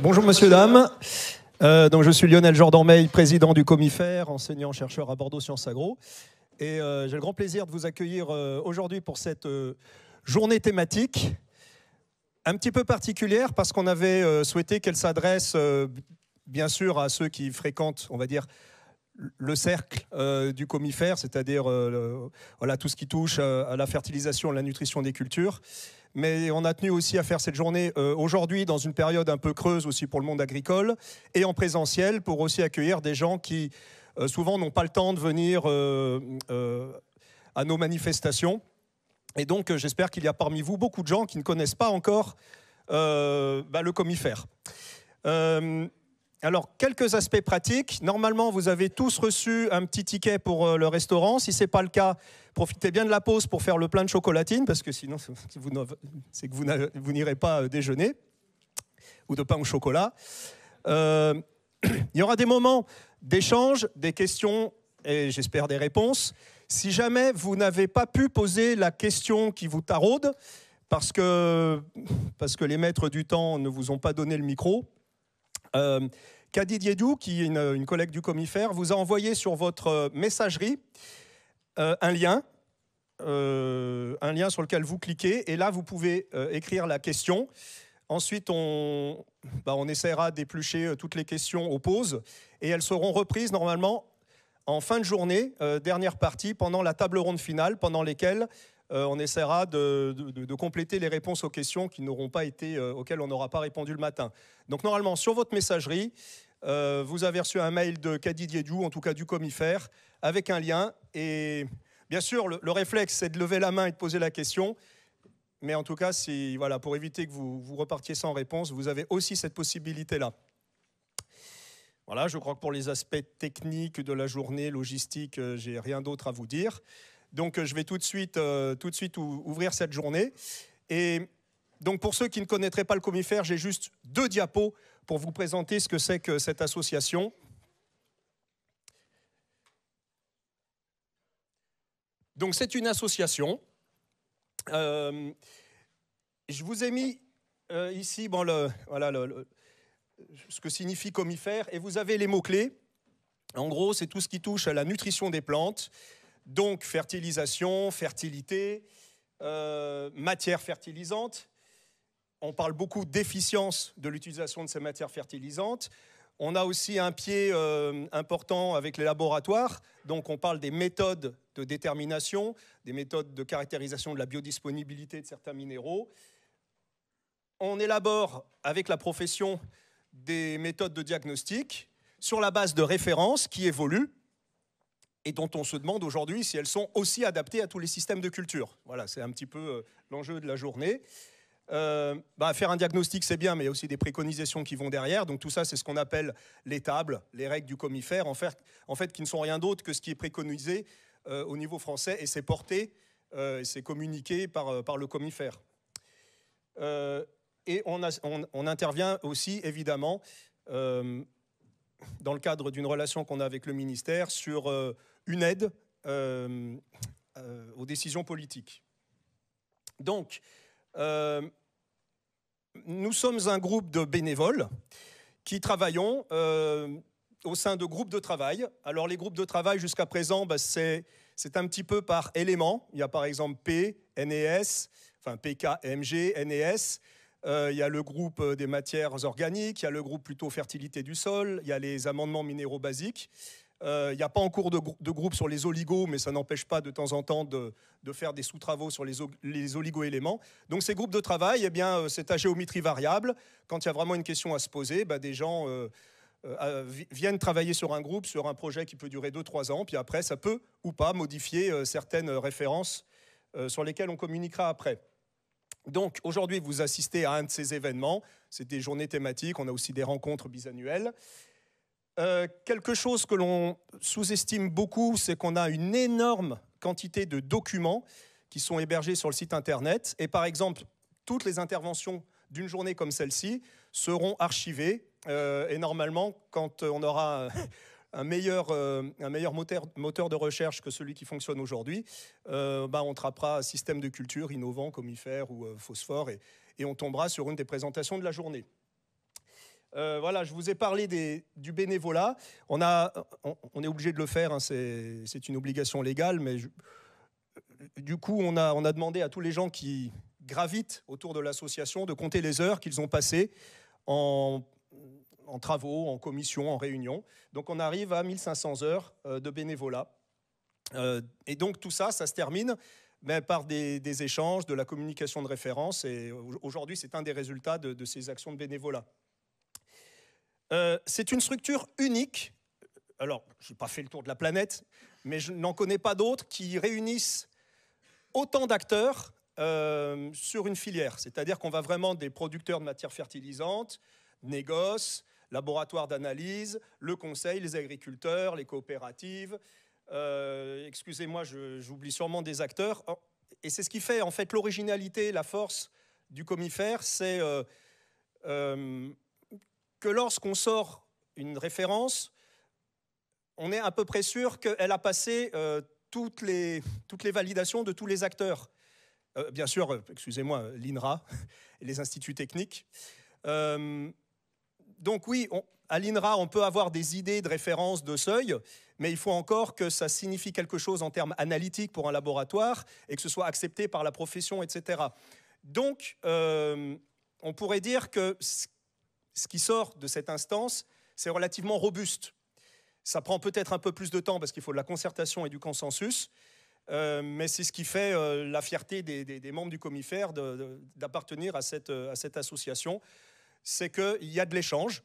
Bonjour monsieur, dames. Euh, donc je suis Lionel Jordan-Meil, président du Comifère, enseignant-chercheur à Bordeaux Sciences Agro. Et euh, j'ai le grand plaisir de vous accueillir euh, aujourd'hui pour cette journée thématique un petit peu particulière parce qu'on avait souhaité qu'elle s'adresse bien sûr à ceux qui fréquentent, on va dire, le cercle du comifère, c'est-à-dire voilà, tout ce qui touche à la fertilisation, à la nutrition des cultures mais on a tenu aussi à faire cette journée euh, aujourd'hui dans une période un peu creuse aussi pour le monde agricole et en présentiel pour aussi accueillir des gens qui euh, souvent n'ont pas le temps de venir euh, à nos manifestations. Et donc j'espère qu'il y a parmi vous beaucoup de gens qui ne connaissent pas encore bah, le comifère. Alors, quelques aspects pratiques. Normalement, vous avez tous reçu un petit ticket pour euh, le restaurant. Si ce n'est pas le cas, profitez bien de la pause pour faire le plein de chocolatine, parce que sinon, c'est que vous, n'irez pas euh, déjeuner, ou de pain au chocolat. Euh, il y aura des moments d'échange, des questions et j'espère des réponses. Si jamais vous n'avez pas pu poser la question qui vous taraude, parce que, parce que les maîtres du temps ne vous ont pas donné le micro, euh, Diedou, qui est une, collègue du Comifère, vous a envoyé sur votre euh, messagerie euh, un lien, euh, un lien sur lequel vous cliquez, et là vous pouvez écrire la question. Ensuite, on, bah, on essaiera d'éplucher toutes les questions aux pauses, et elles seront reprises normalement en fin de journée, dernière partie, pendant la table ronde finale, pendant lesquelles euh, on essaiera de, compléter les réponses aux questions qui n'auront pas été, euh, auxquelles on n'aura pas répondu le matin. Donc normalement, sur votre messagerie, euh, vous avez reçu un mail de Kadi Dou, en tout cas du commifère, avec un lien. Et bien sûr, le, réflexe, c'est de lever la main et de poser la question. Mais en tout cas, si, voilà, pour éviter que vous, vous repartiez sans réponse, vous avez aussi cette possibilité-là. Voilà, je crois que pour les aspects techniques de la journée, logistique, j'ai rien d'autre à vous dire. Donc euh, je vais tout de suite, euh, tout de suite ouvrir cette journée. Et donc pour ceux qui ne connaîtraient pas le comifère, j'ai juste deux diapos pour vous présenter ce que c'est que cette association. Donc c'est une association. Euh, je vous ai mis ici bon, le, voilà, le, ce que signifie comifère et vous avez les mots-clés. En gros, c'est tout ce qui touche à la nutrition des plantes, donc fertilisation, fertilité, matières euh, matière fertilisante. On parle beaucoup d'efficience de l'utilisation de ces matières fertilisantes. On a aussi un pied euh, important avec les laboratoires. Donc on parle des méthodes de détermination, des méthodes de caractérisation de la biodisponibilité de certains minéraux. On élabore avec la profession des méthodes de diagnostic sur la base de références qui évoluent et dont on se demande aujourd'hui si elles sont aussi adaptées à tous les systèmes de culture. Voilà, c'est un petit peu euh, l'enjeu de la journée. Euh, bah, faire un diagnostic, c'est bien, mais il y a aussi des préconisations qui vont derrière. Donc tout ça, c'est ce qu'on appelle les tables, les règles du comifère, en fait, en fait qui ne sont rien d'autre que ce qui est préconisé euh, au niveau français et c'est porté, c'est communiqué par, par le comifère. et on, on, intervient aussi, évidemment, dans le cadre d'une relation qu'on a avec le ministère, sur une aide euh, euh, aux décisions politiques. Donc, euh, nous sommes un groupe de bénévoles qui travaillons au sein de groupes de travail. Alors les groupes de travail jusqu'à présent, bah, c'est, un petit peu par élément. Il y a par exemple P, NES, enfin PKMG, NES. Euh, il y a le groupe des matières organiques, il y a le groupe plutôt fertilité du sol, il y a les amendements minéraux basiques. Il euh, n'y a pas en de, de groupe sur les oligos, mais ça n'empêche pas de temps en temps de, faire des sous-travaux sur les, oligo-éléments. Donc ces groupes de travail, eh euh, c'est à géométrie variable. Quand il y a vraiment une question à se poser, bah, des gens euh, viennent travailler sur un groupe, sur un projet qui peut durer 2-3 ans, puis après, ça peut ou pas modifier certaines références sur lesquelles on communiquera après. Donc aujourd'hui, vous assistez à un de ces événements. C'est des journées thématiques, on a aussi des rencontres bisannuelles. Euh, quelque chose que l'on sous-estime beaucoup, c'est qu'on a une énorme quantité de documents qui sont hébergés sur le site Internet. Et par exemple, toutes les interventions d'une journée comme celle-ci seront archivées. Euh, et normalement, quand on aura un meilleur, euh, un meilleur moteur, de recherche que celui qui fonctionne aujourd'hui, bah, on trappera système de culture innovant, comme comifère ou phosphore, et on tombera sur une des présentations de la journée. Euh, voilà, je vous ai parlé du bénévolat. On, est obligé de le faire, hein, c'est une obligation légale, mais du coup, on a, demandé à tous les gens qui gravitent autour de l'association de compter les heures qu'ils ont passées en, travaux, en commission, en réunion. Donc on arrive à 1500 heures euh, de bénévolat. Euh, et donc tout ça, ça se termine par des, échanges, de la communication de référence. Et aujourd'hui, c'est un des résultats de, ces actions de bénévolat. Euh, c'est une structure unique. Alors, je n'ai pas fait le tour de la planète, mais je n'en connais pas d'autres qui réunissent autant d'acteurs euh, sur une filière. C'est-à-dire qu'on va vraiment des producteurs de matières fertilisantes, négoces, laboratoires d'analyse, le conseil, les agriculteurs, les coopératives. Euh, excusez-moi, j'oublie sûrement des acteurs. Et c'est ce qui fait en fait l'originalité, la force du comifère, c'est que lorsqu'on sort une référence, on est à peu près sûr qu'elle a passé euh, toutes, les, toutes les validations de tous les acteurs. Euh, bien sûr, euh, excusez-moi, l'INRA, les instituts techniques. donc oui, à l'INRA, on peut avoir des idées de référence de seuil, mais il faut encore que ça signifie quelque chose en termes analytiques pour un laboratoire et que ce soit accepté par la profession, etc. Donc, on pourrait dire que ce ce qui sort de cette instance, c'est relativement robuste. Ça prend peut-être un peu plus de temps parce qu'il faut de la concertation et du consensus, euh, mais c'est ce qui fait euh, la fierté des, membres du comifère d'appartenir euh, à cette, association. C'est qu'il y a de l'échange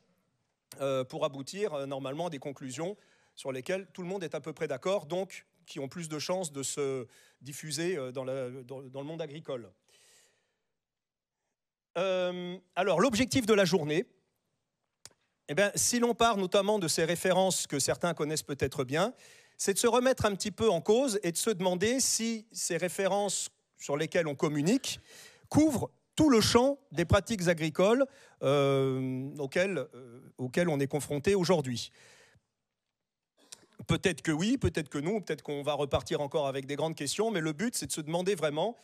pour aboutir normalement à des conclusions sur lesquelles tout le monde est à peu près d'accord, donc qui ont plus de chances de se diffuser dans le monde agricole. alors, l'objectif de la journée, eh bien, si l'on part notamment de ces références que certains connaissent peut-être bien, c'est de se remettre un petit peu en cause et de se demander si ces références sur lesquelles on communique couvrent tout le champ des pratiques agricoles euh, euh, auxquelles, on est confronté aujourd'hui. Peut-être que oui, peut-être que non, peut-être qu'on va repartir encore avec des grandes questions, mais le but, c'est de se demander vraiment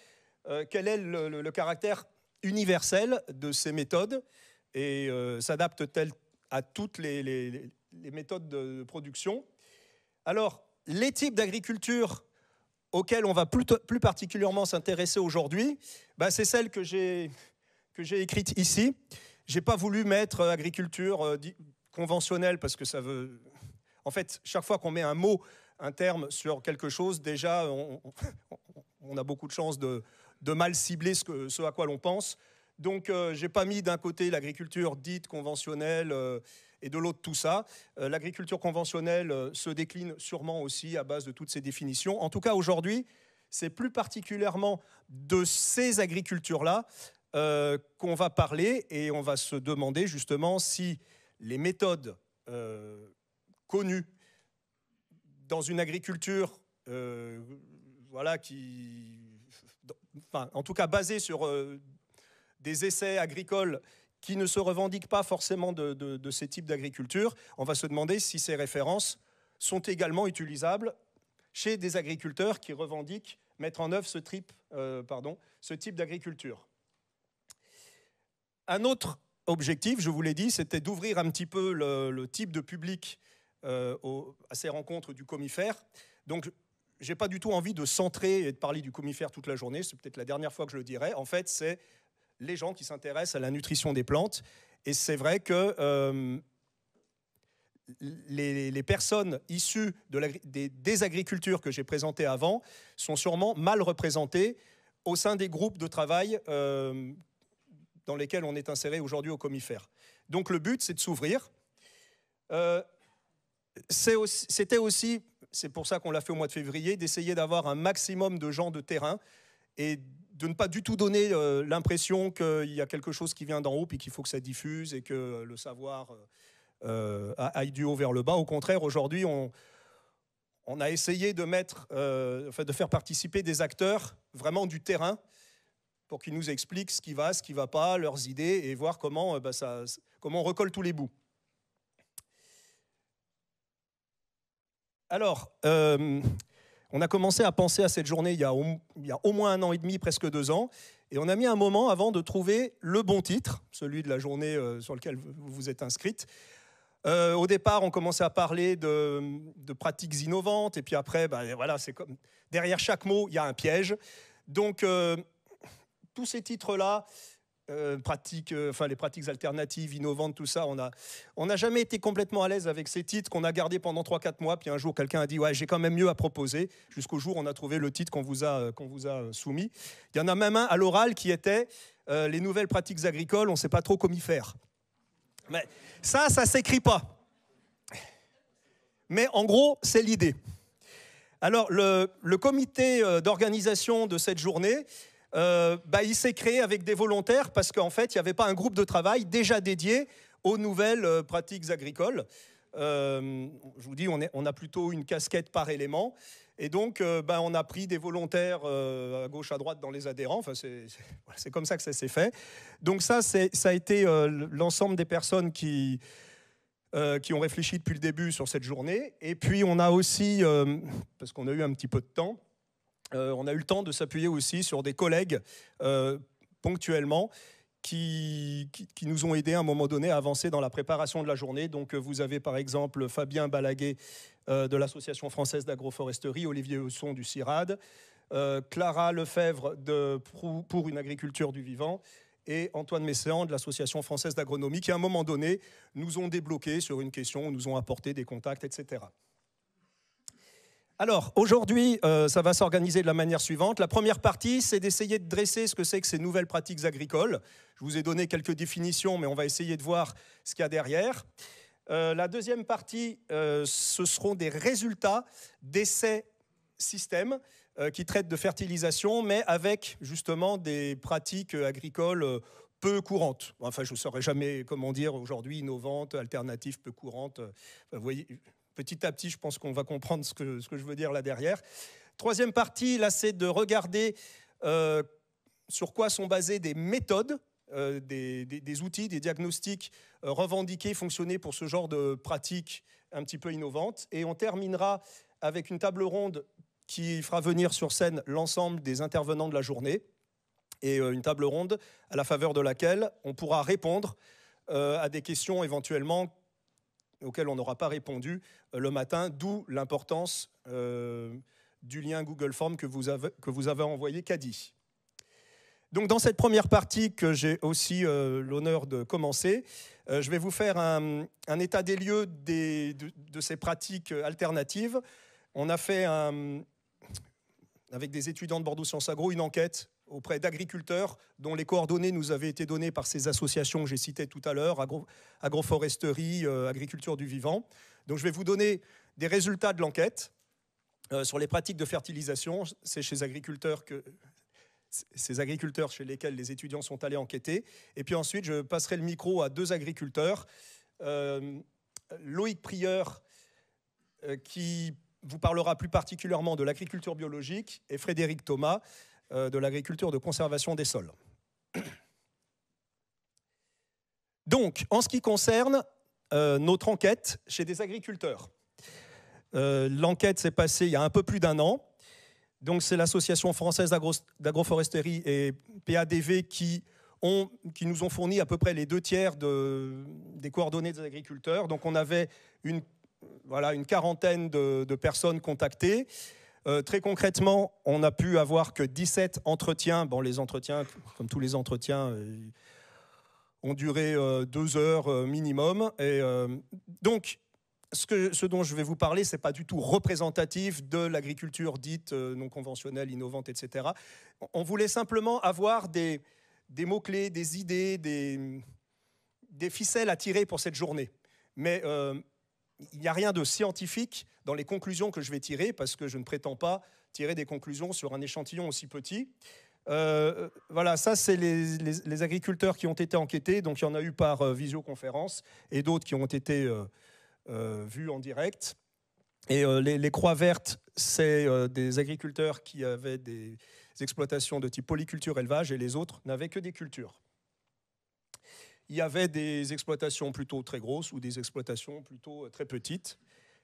euh, quel est le, caractère universel de ces méthodes et s'adaptent-elles à toutes les, méthodes de production. Alors, les types d'agriculture auxquels on va plus, particulièrement s'intéresser aujourd'hui, bah, c'est celle que j'ai écrite ici. Je n'ai pas voulu mettre euh, agriculture euh, conventionnelle parce que ça veut... En fait, chaque fois qu'on met un mot, un terme sur quelque chose, déjà, on, a beaucoup de chances de, mal cibler ce, ce à quoi l'on pense. Donc, je euh, j'ai pas mis d'un côté l'agriculture dite conventionnelle euh, et de l'autre tout ça. Euh, l'agriculture conventionnelle se décline sûrement aussi à base de toutes ces définitions. En tout cas, aujourd'hui, c'est plus particulièrement de ces agricultures-là qu'on va parler et on va se demander justement si les méthodes connues dans une agriculture, voilà, qui, en tout cas basée sur des essais agricoles qui ne se revendiquent pas forcément de, ces types d'agriculture, on va se demander si ces références sont également utilisables chez des agriculteurs qui revendiquent mettre en œuvre ce, trip, euh, pardon, ce type d'agriculture. Un autre objectif, je vous l'ai dit, c'était d'ouvrir un petit peu le, type de public euh, à ces rencontres du comifère. Donc, j'ai pas du tout envie de centrer et de parler du comifère toute la journée. C'est peut-être la dernière fois que je le dirai. En fait, c'est les gens qui s'intéressent à la nutrition des plantes. Et c'est vrai que euh, les, personnes issues des, des, agricultures que j'ai présentées avant sont sûrement mal représentées au sein des groupes de travail euh, dans lesquels on est inséré aujourd'hui au comifère. Donc le but, c'est de s'ouvrir. Euh, c'était aussi, c'est pour ça qu'on l'a fait au mois de février, d'essayer d'avoir un maximum de gens de terrain et de ne pas du tout donner euh, l'impression qu'il y a quelque chose qui vient d'en haut et qu'il faut que ça diffuse et que euh, le savoir euh, aille du haut vers le bas. Au contraire, aujourd'hui, on, on, a essayé de, mettre, de faire participer des acteurs vraiment du terrain pour qu'ils nous expliquent ce qui va, ce qui ne va pas, leurs idées et voir comment, bah, ça, comment on recolle tous les bouts. Alors, on a commencé à penser à cette journée il y, a au, moins un an et demi, presque deux ans, et on a mis un moment avant de trouver le bon titre, celui de la journée euh, sur laquelle vous vous êtes inscrite. Euh, au départ, on commençait à parler de, pratiques innovantes, et puis après, ben, voilà, c'est comme derrière chaque mot, il y a un piège. Donc, euh, tous ces titres-là, euh, pratiques, euh, enfin les pratiques alternatives, innovantes, tout ça. On n'a on a jamais été complètement à l'aise avec ces titres qu'on a gardés pendant 3-4 mois. Puis un jour, quelqu'un a dit Ouais, j'ai quand même mieux à proposer. Jusqu'au jour, on a trouvé le titre qu'on vous, a, euh, qu'on vous a soumis. Il y en a même un à l'oral qui était Les nouvelles pratiques agricoles, on ne sait pas trop comment y faire. Mais ça, ça ne s'écrit pas. Mais en gros, c'est l'idée. Alors, le, le comité d'organisation de cette journée euh, bah, il s'est créé avec des volontaires parce qu'en fait, il n'y avait pas un groupe de travail déjà dédié aux nouvelles euh, pratiques agricoles. Euh, je vous dis, on, a plutôt une casquette par élément. Et donc, bah, on a pris des volontaires à gauche, à droite dans les adhérents. c'est comme ça que ça s'est fait. Donc ça, ça a été l'ensemble des personnes qui, qui ont réfléchi depuis le début sur cette journée. Et puis on a aussi, parce qu'on a eu un petit peu de temps, euh, on a eu le temps de s'appuyer aussi sur des collègues euh, ponctuellement. Qui, nous ont aidés à un moment donné à avancer dans la préparation de la journée. Donc euh, vous avez par exemple Fabien Balaguet de l'Association française d'agroforesterie, Olivier Husson du CIRAD, Clara Lefebvre de, pour, une agriculture du vivant et Antoine Messéan de l'Association française d'agronomie qui à un moment donné nous ont débloqué sur une question, nous ont apporté des contacts, etc. Alors, aujourd'hui, euh, ça va s'organiser de la manière suivante. La première partie, c'est d'essayer de dresser ce que c'est que ces nouvelles pratiques agricoles. Je vous ai donné quelques définitions, mais on va essayer de voir ce qu'il y a derrière. Euh, la deuxième partie, euh, ce seront des résultats d'essais systèmes qui traitent de fertilisation, mais avec justement des pratiques agricoles peu courantes. Enfin, je ne saurais jamais comment dire aujourd'hui innovantes, alternatives, peu courantes. vous voyez, petit à petit, je pense qu'on va comprendre ce que, je veux dire là derrière. Troisième partie, là, c'est de regarder euh, sur quoi sont basées des méthodes, euh, des, outils, des diagnostics euh, revendiqués, fonctionnés pour ce genre de pratiques un petit peu innovantes. Et on terminera avec une table ronde qui fera venir sur scène l'ensemble des intervenants de la journée et une table ronde à la faveur de laquelle on pourra répondre à des questions éventuellement auxquelles on n'aura pas répondu euh, le matin, d'où l'importance euh, du lien Google Form que vous avez, que vous avez envoyé Caddy. Donc dans cette première partie que j'ai aussi euh, l'honneur de commencer, je vais vous faire un, état des lieux des, de, ces pratiques alternatives. On a fait avec des étudiants de Bordeaux Sciences Agro une enquête auprès d'agriculteurs dont les coordonnées nous avaient été données par ces associations que j'ai citées tout à l'heure, agro, agroforesterie, euh, agriculture du vivant. Donc je vais vous donner des résultats de l'enquête euh, sur les pratiques de fertilisation. C'est chez agriculteurs que ces agriculteurs chez lesquels les étudiants sont allés enquêter. Et puis ensuite, je passerai le micro à deux agriculteurs. Euh, Loïc Prieur, qui vous parlera plus particulièrement de l'agriculture biologique, et Frédéric Thomas, euh, de l'agriculture de conservation des sols. Donc, en ce qui concerne euh, notre enquête chez des agriculteurs, euh, l'enquête s'est passée il y a un peu plus d'un an. Donc, c'est l'Association française d'agroforesterie et PADV qui, nous ont fourni à peu près les deux tiers des coordonnées des agriculteurs. Donc, on avait une, voilà, une quarantaine de personnes contactées. Euh, très concrètement, on n'a pu avoir que 17 entretiens. Bon, les entretiens, comme tous les entretiens, euh, ont duré euh, deux heures minimum. Et, donc, ce, dont je vais vous parler, ce n'est pas du tout représentatif de l'agriculture dite non conventionnelle, innovante, etc. On voulait simplement avoir des, mots-clés, des idées, des, ficelles à tirer pour cette journée. Mais il n'y a rien de scientifique dans les conclusions que je vais tirer, parce que je ne prétends pas tirer des conclusions sur un échantillon aussi petit. Euh, voilà, ça, c'est les, agriculteurs qui ont été enquêtés. Donc, il y en a eu par euh, visioconférence et d'autres qui ont été euh, vus en direct. Et les, les, croix vertes, c'est des agriculteurs qui avaient des exploitations de type polyculture-élevage et les autres n'avaient que des cultures il y avait des exploitations plutôt très grosses ou des exploitations plutôt euh, très petites.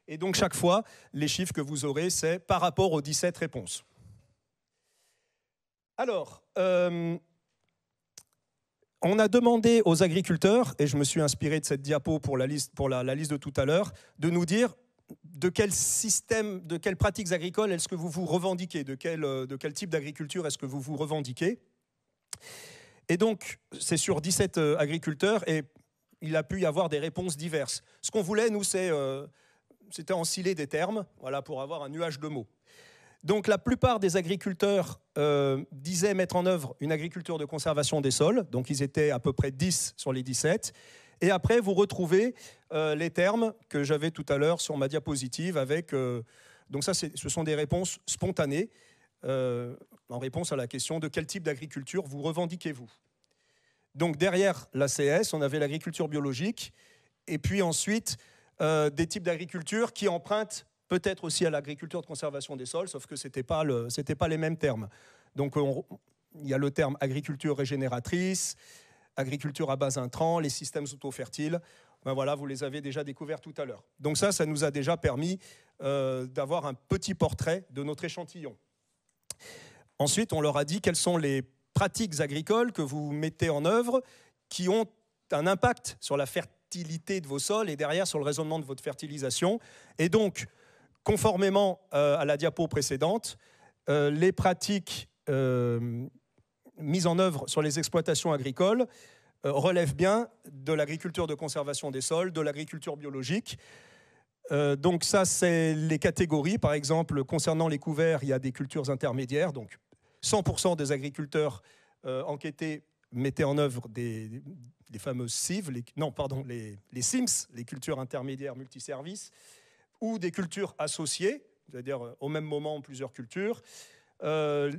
Et donc chaque fois, les chiffres que vous aurez, c'est par rapport aux 17 réponses. Alors, euh, on a demandé aux agriculteurs, et je me suis inspiré de cette diapo pour la liste, pour liste de tout à l'heure, de nous dire de quel système, de quelles pratiques agricoles est-ce que vous vous revendiquez, de quel, euh, de quel type d'agriculture est-ce que vous vous revendiquez. Et donc, c'est sur 17 euh, agriculteurs et il a pu y avoir des réponses diverses. Ce qu'on voulait, nous, c'est, euh, c'était ciller des termes, voilà, pour avoir un nuage de mots. Donc la plupart des agriculteurs euh, disaient mettre en œuvre une agriculture de conservation des sols, donc ils étaient à peu près 10 sur les 17. Et après, vous retrouvez les termes que j'avais tout à l'heure sur ma diapositive avec... donc ça, ce sont des réponses spontanées. Euh, en réponse à la question de quel type d'agriculture vous revendiquez-vous. Donc derrière la l'ACS, on avait l'agriculture biologique, et puis ensuite euh, des types d'agriculture qui empruntent peut-être aussi à l'agriculture de conservation des sols, sauf que ce n'était pas, les mêmes termes. Donc il y a le terme agriculture régénératrice, agriculture à base intrants, les systèmes auto-fertiles. Ben voilà, vous les avez déjà découverts tout à l'heure. Donc ça, ça nous a déjà permis euh, d'avoir un petit portrait de notre échantillon. Ensuite, on leur a dit quelles sont les pratiques agricoles que vous mettez en œuvre qui ont un impact sur la fertilité de vos sols et derrière sur le raisonnement de votre fertilisation. Et donc, conformément euh, à la diapo précédente, euh, les pratiques euh, mises en œuvre sur les exploitations agricoles relèvent bien de l'agriculture de conservation des sols, de l'agriculture biologique. donc ça, c'est les catégories. Par exemple, concernant les couverts, il y a des cultures intermédiaires, donc 100% des agriculteurs euh, enquêtés mettaient en œuvre des, fameuses CIV, les, non, pardon, les, SIMS, les cultures intermédiaires multiservices, ou des cultures associées, c'est-à-dire euh, au même moment plusieurs cultures. Euh,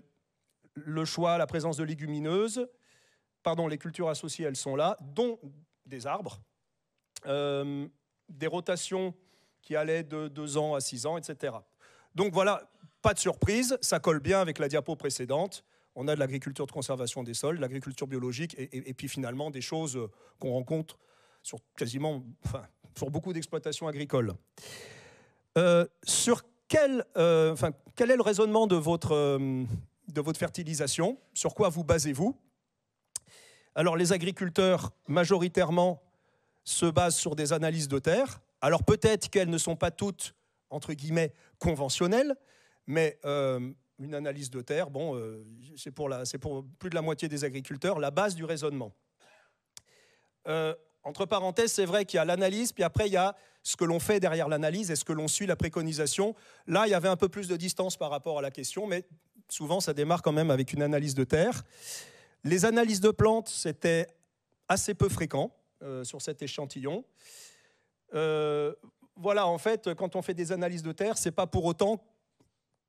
le choix, la présence de légumineuses, pardon, les cultures associées, elles sont là, dont des arbres, des rotations qui allaient de 2 ans à 6 ans, etc. Donc voilà, pas de surprise, ça colle bien avec la diapo précédente. On a de l'agriculture de conservation des sols, de l'agriculture biologique, et, puis finalement des choses euh, qu'on rencontre sur quasiment, enfin, sur beaucoup d'exploitations agricoles. Euh, sur euh, quel, est le raisonnement de votre, de votre fertilisation Sur quoi vous basez-vous Alors, les agriculteurs, majoritairement, se basent sur des analyses de terre. Alors, peut-être qu'elles ne sont pas toutes, entre guillemets, conventionnelles, mais euh, une analyse de terre, bon, euh, c'est pour, plus de la moitié des agriculteurs la base du raisonnement. Euh, entre parenthèses, c'est vrai qu'il y a l'analyse, puis après il y a ce que l'on fait derrière l'analyse est ce que l'on suit, la préconisation. Là, il y avait un peu plus de distance par rapport à la question, mais souvent ça démarre quand même avec une analyse de terre. Les analyses de plantes, c'était assez peu fréquent sur cet échantillon. voilà, en fait, quand on fait des analyses de terre, ce n'est pas pour autant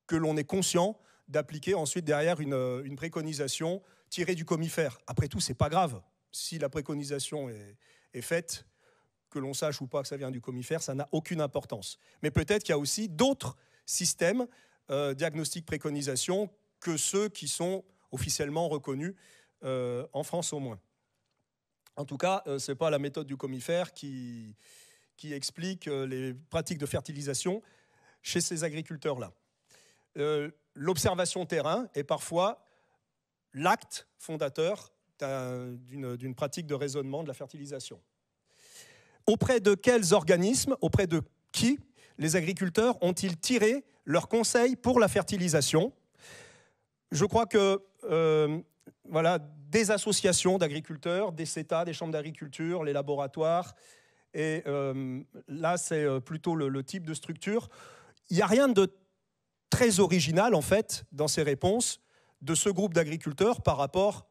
que l'on est conscient d'appliquer ensuite derrière une, euh, préconisation tirée du comifère. Après tout, ce n'est pas grave. Si la préconisation est, faite, que l'on sache ou pas que ça vient du comifère, ça n'a aucune importance. Mais peut-être qu'il y a aussi d'autres systèmes, diagnostiques euh, diagnostic, préconisation, que ceux qui sont officiellement reconnus, euh, en France au moins. En tout cas, ce n'est pas la méthode du comifère qui, qui explique les pratiques de fertilisation chez ces agriculteurs-là. Euh, l'observation terrain est parfois l'acte fondateur d'une pratique de raisonnement de la fertilisation. Auprès de quels organismes, auprès de qui les agriculteurs ont-ils tiré leurs conseils pour la fertilisation Je crois que euh, voilà, des associations d'agriculteurs, des CETA, des chambres d'agriculture, les laboratoires, et euh, là c'est plutôt le, le, type de structure. Il n'y a rien de très original, en fait, dans ses réponses de ce groupe d'agriculteurs par rapport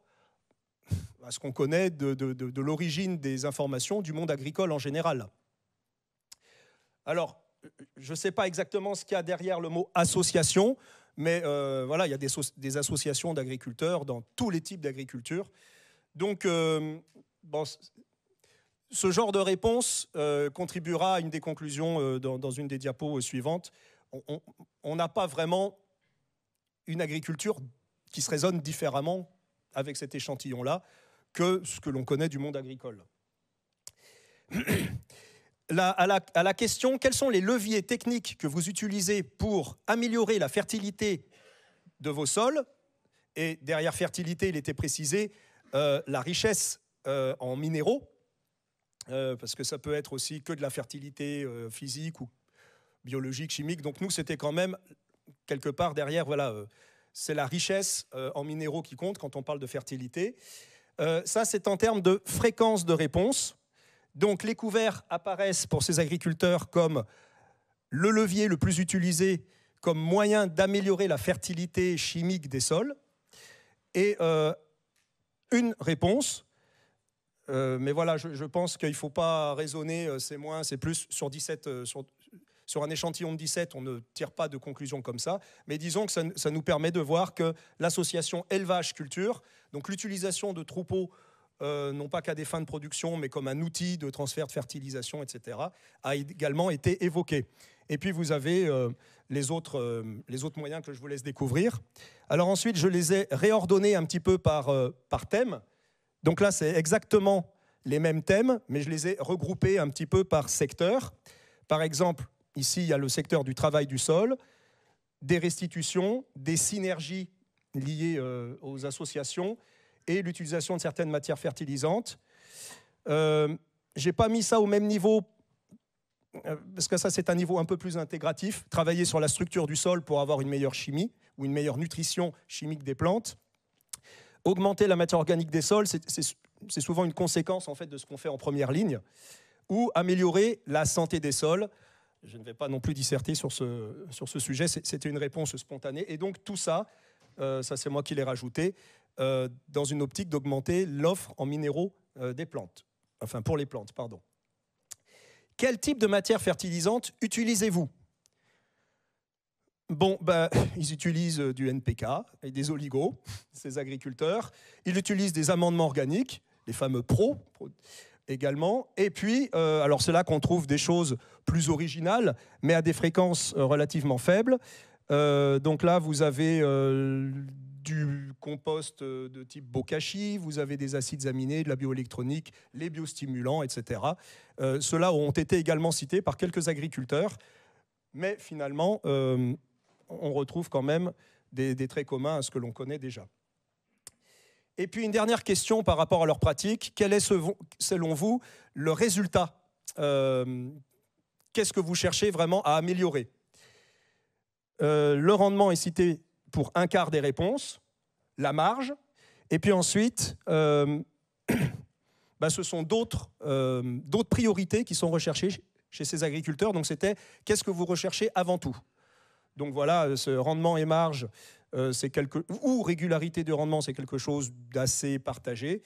à ce qu'on connaît de, l'origine des informations du monde agricole en général. Alors, je ne sais pas exactement ce qu'il y a derrière le mot association, mais euh, voilà, il y a des, associations d'agriculteurs dans tous les types d'agriculture. Donc, euh, ce genre de réponse euh, contribuera à une des conclusions dans, une des diapos suivantes on n'a pas vraiment une agriculture qui se résonne différemment avec cet échantillon-là que ce que l'on connaît du monde agricole. à, la, question quels sont les leviers techniques que vous utilisez pour améliorer la fertilité de vos sols, et derrière fertilité, il était précisé euh, la richesse euh, en minéraux, euh, parce que ça peut être aussi que de la fertilité physique ou biologique, chimique. Donc nous, c'était quand même quelque part derrière, voilà, euh, c'est la richesse euh, en minéraux qui compte quand on parle de fertilité. Euh, ça, c'est en termes de fréquence de réponse. Donc les couverts apparaissent pour ces agriculteurs comme le levier le plus utilisé comme moyen d'améliorer la fertilité chimique des sols. Et une réponse, mais voilà, je, pense qu'il ne faut pas raisonner, c'est moins, c'est plus, sur 17, sur, sur un échantillon de 17, on ne tire pas de conclusion comme ça, mais disons que ça, nous permet de voir que l'association élevage-culture, donc l'utilisation de troupeaux euh, non pas qu'à des fins de production, mais comme un outil de transfert de fertilisation, etc., a également été évoqué. Et puis vous avez euh, les, autres, euh, les autres moyens que je vous laisse découvrir. Alors ensuite, je les ai réordonnés un petit peu par, par thème. Donc là, c'est exactement les mêmes thèmes, mais je les ai regroupés un petit peu par secteur. Par exemple, Ici, il y a le secteur du travail du sol, des restitutions, des synergies liées euh, aux associations et l'utilisation de certaines matières fertilisantes. Euh, je n'ai pas mis ça au même niveau, euh, parce que ça, c'est un niveau un peu plus intégratif, travailler sur la structure du sol pour avoir une meilleure chimie ou une meilleure nutrition chimique des plantes. Augmenter la matière organique des sols, c'est souvent une conséquence en fait, de ce qu'on fait en première ligne, ou améliorer la santé des sols je ne vais pas non plus disserter sur ce, sur ce sujet, c'était une réponse spontanée. Et donc tout ça, euh, ça c'est moi qui l'ai rajouté, euh, dans une optique d'augmenter l'offre en minéraux euh, des plantes, enfin pour les plantes, pardon. Quel type de matière fertilisante utilisez-vous Bon, ben, ils utilisent du NPK et des oligos, ces agriculteurs. Ils utilisent des amendements organiques, les fameux PRO également. Et puis, alors c'est là qu'on trouve des choses plus original, mais à des fréquences euh, relativement faibles. Euh, donc là, vous avez euh, du compost de type bokashi, vous avez des acides aminés, de la bioélectronique, les biostimulants, etc. Ceux-là ont été également cités par quelques agriculteurs, mais finalement, on retrouve quand même des, traits communs à ce que l'on connaît déjà. Et puis une dernière question par rapport à leur pratique. Quel est, selon vous, le résultat qu'est-ce que vous cherchez vraiment à améliorer euh, Le rendement est cité pour un quart des réponses, la marge, et puis ensuite, euh, bah, ce sont euh, d'autres priorités qui sont recherchées chez ces agriculteurs. Donc c'était qu'est-ce que vous recherchez avant tout Donc voilà, ce rendement et marge, ou régularité de rendement, c'est quelque chose d'assez partagé.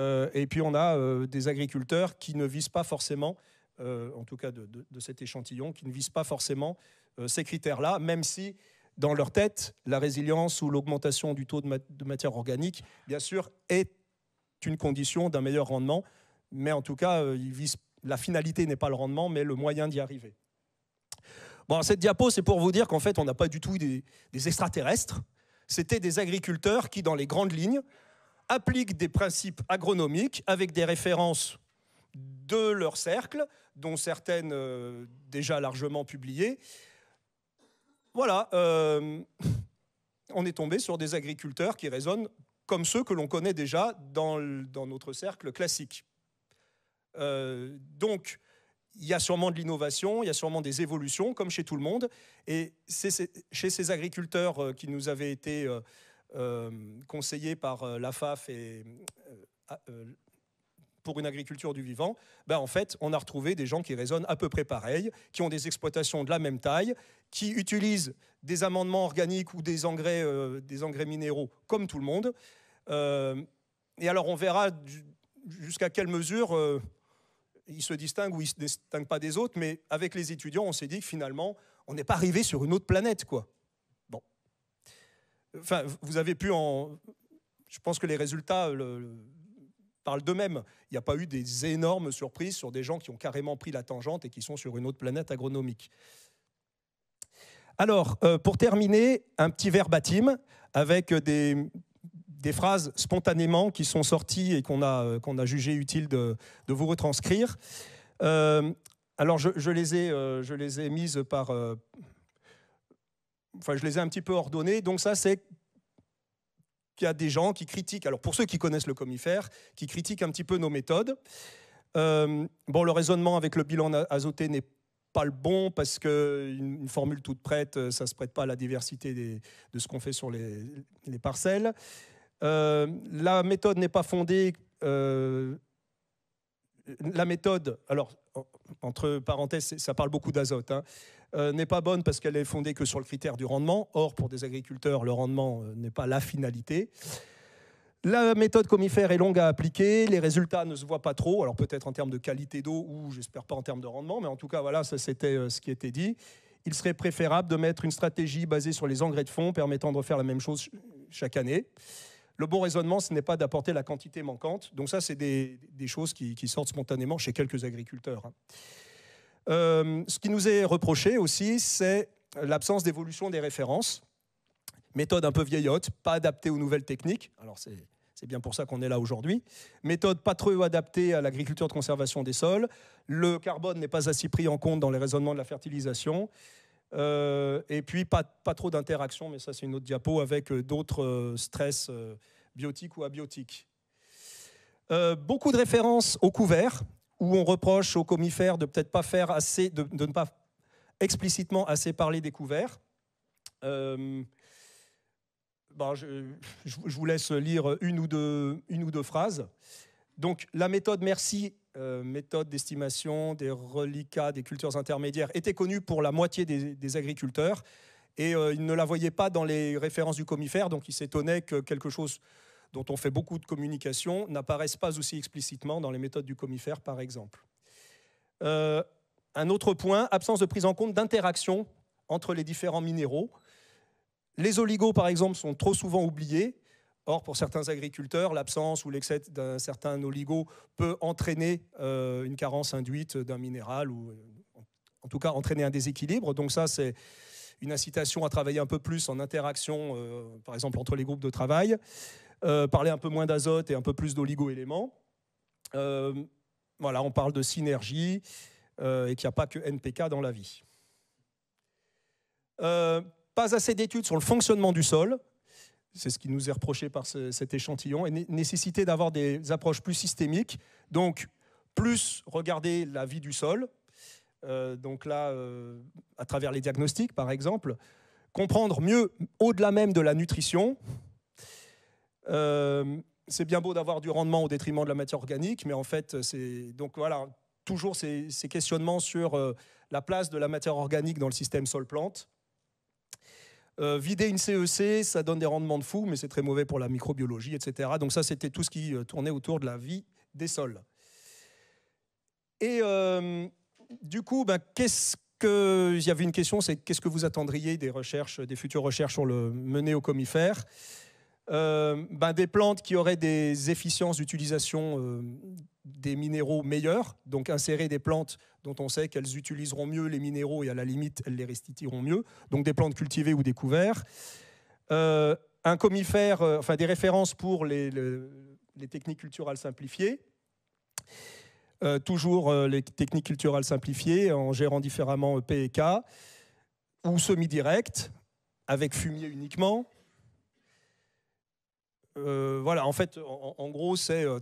et puis on a des agriculteurs qui ne visent pas forcément euh, en tout cas de, cet échantillon, qui ne visent pas forcément euh, ces critères-là, même si dans leur tête, la résilience ou l'augmentation du taux de, matière organique, bien sûr, est une condition d'un meilleur rendement, mais en tout cas, euh, la finalité n'est pas le rendement, mais le moyen d'y arriver. Bon, cette diapo, c'est pour vous dire qu'en fait, on n'a pas du tout des, des extraterrestres. C'était des agriculteurs qui, dans les grandes lignes, appliquent des principes agronomiques avec des références de leur cercle, dont certaines euh, déjà largement publiées. Voilà, euh, on est tombé sur des agriculteurs qui raisonnent comme ceux que l'on connaît déjà dans, notre cercle classique. Euh, donc, il y a sûrement de l'innovation, il y a sûrement des évolutions, comme chez tout le monde. Et c'est chez ces agriculteurs qui nous avaient été conseillés par la FAF et pour une agriculture du vivant, ben en fait, on a retrouvé des gens qui raisonnent à peu près pareil, qui ont des exploitations de la même taille, qui utilisent des amendements organiques ou des engrais, euh, des engrais minéraux comme tout le monde. Euh, et alors, on verra jusqu'à quelle mesure euh, ils se distinguent ou ils ne se distinguent pas des autres, mais avec les étudiants, on s'est dit que finalement, on n'est pas arrivé sur une autre planète, quoi. Bon. Enfin, vous avez pu en. Je pense que les résultats. le de même, Il n'y a pas eu des énormes surprises sur des gens qui ont carrément pris la tangente et qui sont sur une autre planète agronomique. Alors, euh, pour terminer, un petit verbatim avec euh, des, phrases spontanément qui sont sorties et qu'on a, euh, qu'on a jugé utile de, vous retranscrire. alors, je, les ai, je les ai mises par... Enfin, je les ai un petit peu ordonnées. Donc ça, c'est il y a des gens qui critiquent, alors pour ceux qui connaissent le comifère, qui critiquent un petit peu nos méthodes. Euh, bon, le raisonnement avec le bilan azoté n'est pas le bon parce qu'une une formule toute prête, euh, ça ne se prête pas à la diversité de ce qu'on fait sur les, parcelles. Euh, la méthode n'est pas fondée la méthode, alors entre parenthèses, ça parle beaucoup d'azote, hein, euh, n'est pas bonne parce qu'elle est fondée que sur le critère du rendement. Or, pour des agriculteurs, le rendement euh, n'est pas la finalité. La méthode comifère est longue à appliquer, les résultats ne se voient pas trop, alors peut-être en termes de qualité d'eau ou j'espère pas en termes de rendement, mais en tout cas voilà, ça c'était euh, ce qui était dit. Il serait préférable de mettre une stratégie basée sur les engrais de fond permettant de refaire la même chose chaque année. Le bon raisonnement, ce n'est pas d'apporter la quantité manquante. Donc ça, c'est des, choses qui, sortent spontanément chez quelques agriculteurs. Hein. Euh, ce qui nous est reproché aussi, c'est l'absence d'évolution des références. Méthode un peu vieillotte, pas adaptée aux nouvelles techniques. Alors c'est bien pour ça qu'on est là aujourd'hui. Méthode pas trop adaptée à l'agriculture de conservation des sols. Le carbone n'est pas assez pris en compte dans les raisonnements de la fertilisation. Euh, et puis, pas, pas trop d'interaction, mais ça, c'est une autre diapo, avec euh, d'autres euh, stress biotiques ou abiotiques. beaucoup de références au couvert, où on reproche aux comifères de peut-être pas faire assez, de, ne pas explicitement assez parler des couverts. bon, je, je, vous laisse lire une ou deux, une ou deux phrases. Donc, la méthode merci euh, méthode d'estimation des reliquats des cultures intermédiaires était connue pour la moitié des, agriculteurs et euh, ils ne la voyaient pas dans les références du comifère, donc ils s'étonnaient que quelque chose dont on fait beaucoup de communication n'apparaisse pas aussi explicitement dans les méthodes du comifère, par exemple. Euh, un autre point, absence de prise en compte d'interaction entre les différents minéraux. Les oligos, par exemple, sont trop souvent oubliés pour certains agriculteurs, l'absence ou l'excès d'un certain oligo peut entraîner euh, une carence induite d'un minéral ou euh, en tout cas entraîner un déséquilibre. Donc ça, c'est une incitation à travailler un peu plus en interaction, euh, par exemple, entre les groupes de travail, parler un peu moins d'azote et un peu plus d'oligo-éléments. voilà, on parle de synergie et qu'il n'y a pas que NPK dans la vie. pas assez d'études sur le fonctionnement du sol c'est ce qui nous est reproché par cet échantillon, et nécessité d'avoir des approches plus systémiques, donc plus regarder la vie du sol, euh, donc là, euh, à travers les diagnostics par exemple, comprendre mieux au-delà même de la nutrition. Euh, c'est bien beau d'avoir du rendement au détriment de la matière organique, mais en fait, c'est donc voilà toujours ces questionnements sur la place de la matière organique dans le système sol-plante euh, vider une CEC, e ça donne des rendements de fou, mais c'est très mauvais pour la microbiologie, etc. Donc ça, c'était tout ce qui euh, tournait autour de la vie des sols. Et euh, du coup, ben, qu'est-ce que il y avait une question, c'est qu'est-ce que vous attendriez des recherches, des futures recherches sur le mené au comifère euh, ben des plantes qui auraient des efficiences d'utilisation euh, des minéraux meilleurs donc insérer des plantes dont on sait qu'elles utiliseront mieux les minéraux et à la limite elles les restitueront mieux, donc des plantes cultivées ou découvertes. Euh, un comifère, enfin des références pour les, techniques culturales simplifiées. toujours les techniques culturales simplifiées en gérant différemment P et K, ou semi-direct, avec fumier uniquement. Euh, voilà, en fait, en, gros, c'est euh,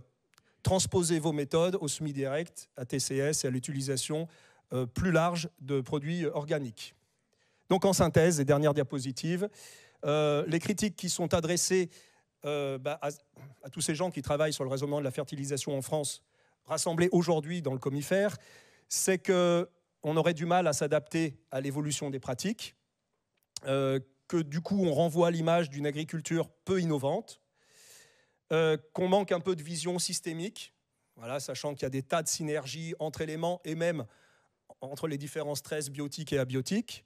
transposer vos méthodes au semi-direct, à TCS et à l'utilisation euh, plus large de produits organiques. Donc, en synthèse, les diapositive, les critiques qui sont adressées bah, à, tous ces gens qui travaillent sur le raisonnement de la fertilisation en France, rassemblés aujourd'hui dans le comifère, c'est que on aurait du mal à s'adapter à l'évolution des pratiques, que du coup on renvoie à l'image d'une agriculture peu innovante, euh, qu'on manque un peu de vision systémique, voilà, sachant qu'il y a des tas de synergies entre éléments et même entre les différents stress biotiques et abiotiques.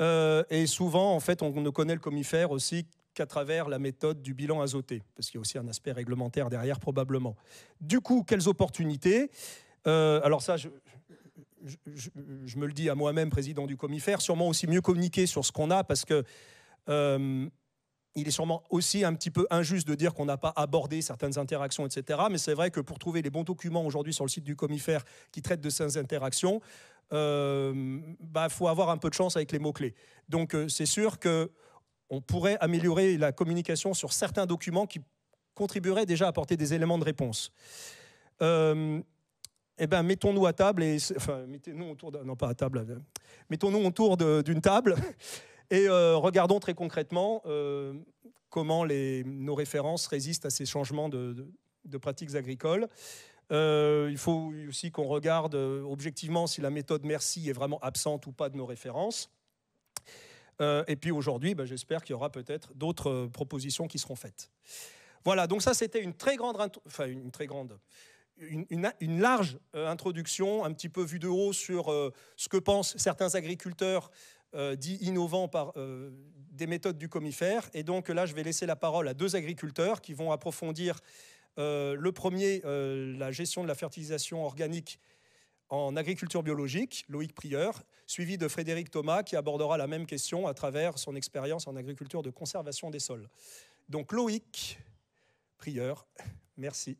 Euh, et souvent, en fait, on ne connaît le comifère aussi qu'à travers la méthode du bilan azoté, parce qu'il y a aussi un aspect réglementaire derrière probablement. Du coup, quelles opportunités euh, Alors ça, je, me le dis à moi-même, président du comifère, sûrement aussi mieux communiquer sur ce qu'on a, parce que il est sûrement aussi un petit peu injuste de dire qu'on n'a pas abordé certaines interactions, etc. Mais c'est vrai que pour trouver les bons documents aujourd'hui sur le site du Comifère qui traitent de ces interactions, il euh, bah, faut avoir un peu de chance avec les mots-clés. Donc euh, c'est sûr qu'on pourrait améliorer la communication sur certains documents qui contribueraient déjà à apporter des éléments de réponse. Euh, eh ben, mettons-nous à table et enfin, mettez-nous autour non pas à table, mettons-nous autour d'une table et euh, regardons très concrètement euh, comment les, nos références résistent à ces changements de, pratiques agricoles. Euh, il faut aussi qu'on regarde objectivement si la méthode merci est vraiment absente ou pas de nos références. et puis aujourd'hui, bah, j'espère qu'il y aura peut-être d'autres propositions qui seront faites. Voilà, donc ça c'était une très grande, enfin une très grande, une, large introduction, un petit peu vue de haut sur ce que pensent certains agriculteurs euh, dit innovant par euh, des méthodes du comifère. Et donc là, je vais laisser la parole à deux agriculteurs qui vont approfondir euh, le premier, la gestion de la fertilisation organique en agriculture biologique, Loïc Prieur, suivi de Frédéric Thomas qui abordera la même question à travers son expérience en agriculture de conservation des sols. Donc Loïc Prieur, merci.